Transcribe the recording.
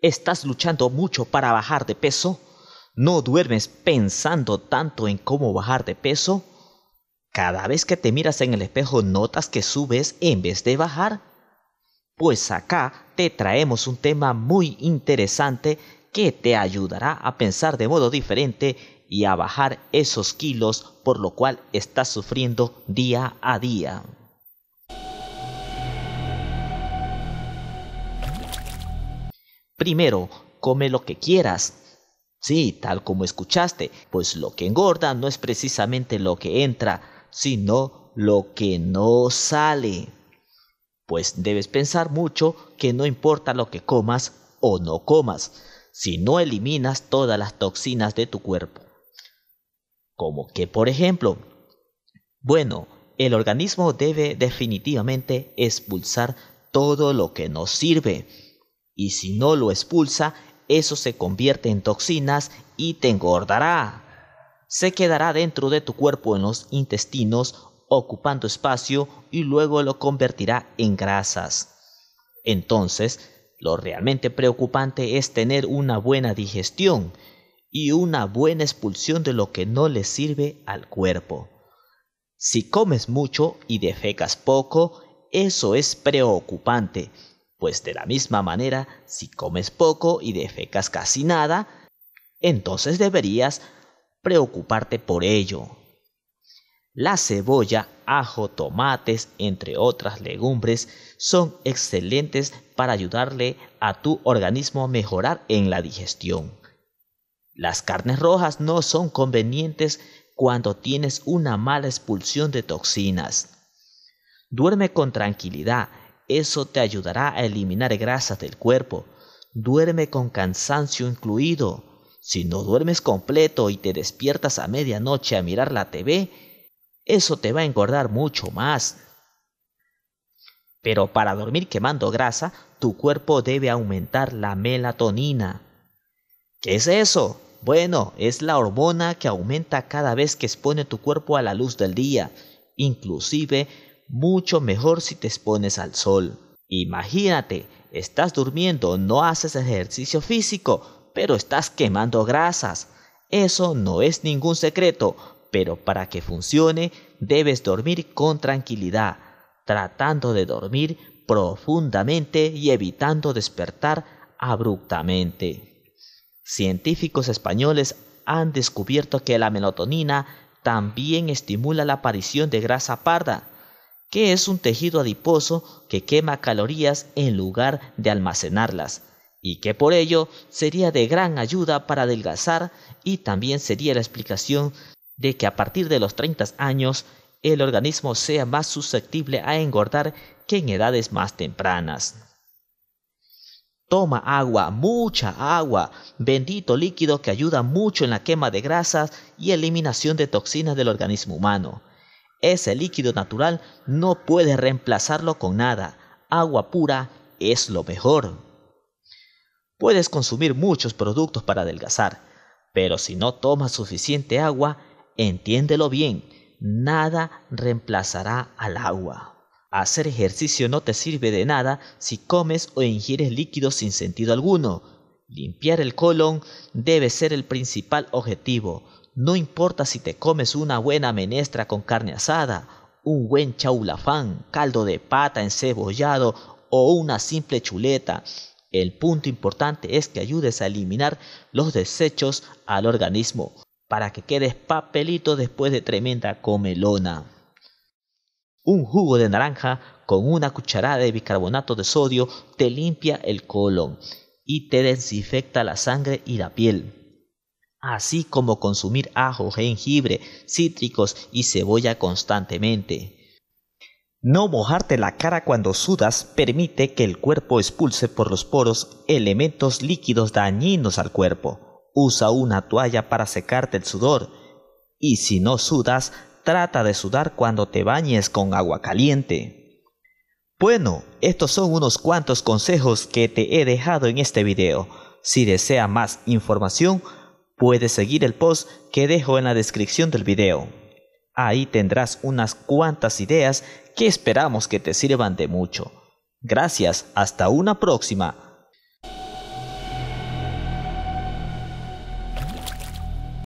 estás luchando mucho para bajar de peso, no duermes pensando tanto en cómo bajar de peso, cada vez que te miras en el espejo notas que subes en vez de bajar. Pues acá te traemos un tema muy interesante que te ayudará a pensar de modo diferente y a bajar esos kilos por lo cual estás sufriendo día a día. Primero, come lo que quieras. Sí, tal como escuchaste, pues lo que engorda no es precisamente lo que entra, sino lo que no sale. Pues debes pensar mucho que no importa lo que comas o no comas, si no eliminas todas las toxinas de tu cuerpo. Como que, por ejemplo, bueno, el organismo debe definitivamente expulsar todo lo que no sirve y si no lo expulsa, eso se convierte en toxinas y te engordará. Se quedará dentro de tu cuerpo en los intestinos ocupando espacio y luego lo convertirá en grasas. Entonces, lo realmente preocupante es tener una buena digestión y una buena expulsión de lo que no le sirve al cuerpo. Si comes mucho y defecas poco, eso es preocupante pues de la misma manera, si comes poco y defecas casi nada, entonces deberías preocuparte por ello. La cebolla, ajo, tomates, entre otras legumbres, son excelentes para ayudarle a tu organismo a mejorar en la digestión. Las carnes rojas no son convenientes cuando tienes una mala expulsión de toxinas. Duerme con tranquilidad eso te ayudará a eliminar grasa del cuerpo. Duerme con cansancio incluido. Si no duermes completo y te despiertas a medianoche a mirar la TV, eso te va a engordar mucho más. Pero para dormir quemando grasa, tu cuerpo debe aumentar la melatonina. ¿Qué es eso? Bueno, es la hormona que aumenta cada vez que expone tu cuerpo a la luz del día. Inclusive mucho mejor si te expones al sol. Imagínate, estás durmiendo, no haces ejercicio físico, pero estás quemando grasas. Eso no es ningún secreto, pero para que funcione debes dormir con tranquilidad, tratando de dormir profundamente y evitando despertar abruptamente. Científicos españoles han descubierto que la melatonina también estimula la aparición de grasa parda, que es un tejido adiposo que quema calorías en lugar de almacenarlas, y que por ello sería de gran ayuda para adelgazar y también sería la explicación de que a partir de los 30 años el organismo sea más susceptible a engordar que en edades más tempranas. Toma agua, mucha agua, bendito líquido que ayuda mucho en la quema de grasas y eliminación de toxinas del organismo humano. Ese líquido natural no puede reemplazarlo con nada. Agua pura es lo mejor. Puedes consumir muchos productos para adelgazar, pero si no tomas suficiente agua, entiéndelo bien, nada reemplazará al agua. Hacer ejercicio no te sirve de nada si comes o ingieres líquidos sin sentido alguno. Limpiar el colon debe ser el principal objetivo. No importa si te comes una buena menestra con carne asada, un buen chaulafán, caldo de pata encebollado o una simple chuleta. El punto importante es que ayudes a eliminar los desechos al organismo para que quedes papelito después de tremenda comelona. Un jugo de naranja con una cucharada de bicarbonato de sodio te limpia el colon y te desinfecta la sangre y la piel así como consumir ajo, jengibre, cítricos y cebolla constantemente. No mojarte la cara cuando sudas permite que el cuerpo expulse por los poros elementos líquidos dañinos al cuerpo. Usa una toalla para secarte el sudor. Y si no sudas, trata de sudar cuando te bañes con agua caliente. Bueno, estos son unos cuantos consejos que te he dejado en este video. Si desea más información, Puedes seguir el post que dejo en la descripción del video. Ahí tendrás unas cuantas ideas que esperamos que te sirvan de mucho. Gracias, hasta una próxima.